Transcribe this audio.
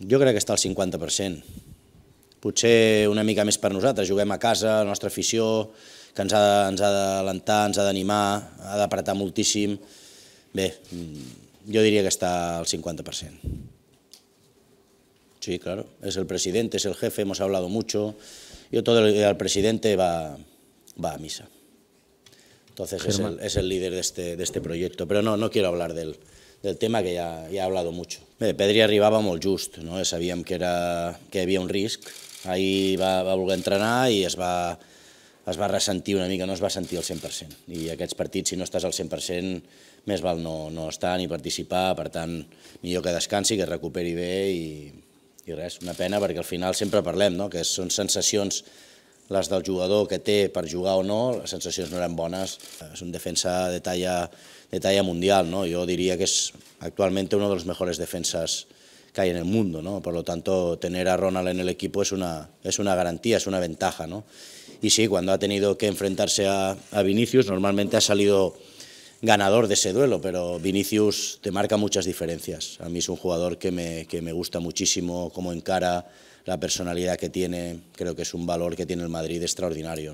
Yo creo que está al 50%. Potser una amiga més per nosaltres, juguem a casa, la nostra afició, que ens ha, ens ha d'alentar, ens ha d'animar, ha d'apretar moltíssim. Bé, mm, jo que está al 50%. Sí, claro, es el presidente, es el jefe, hemos hablado mucho. Yo todo el, el presidente va, va a misa. Entonces es el, es el, líder de este, de este proyecto. Pero no, no quiero hablar del, del tema que ja, ja he hablado mucho. Bé, Pedri arribava molt just, no? sabíem que, era, que hi havia un risc. Ahir va, va voler entrenar i es va, es va ressentir una mica, no es va sentir al 100%. I aquests partits, si no estàs al 100%, més val no, no estar ni participar, per tant, millor que descansi, que es recuperi bé i, i res, una pena perquè al final sempre parlem, no? que són sensacions les del jugador que té per jugar o no, les sensacions no eren bones. És un defensa de talla, de talla mundial, ¿no? jo diria que és actualment un dels millors defenses que hi ha en el món. ¿no? Per lo tanto, a Ronald en l'equip és, una, és una garantia, és una ventaja, ¿no? Y sí, cuando ha tenido que enfrentarse a, a Vinicius, normalmente ha salido ganador de ese duelo, pero Vinicius te marca muchas diferencias. A mí es un jugador que me, que me gusta muchísimo, cómo encara la personalidad que tiene, creo que es un valor que tiene el Madrid extraordinario.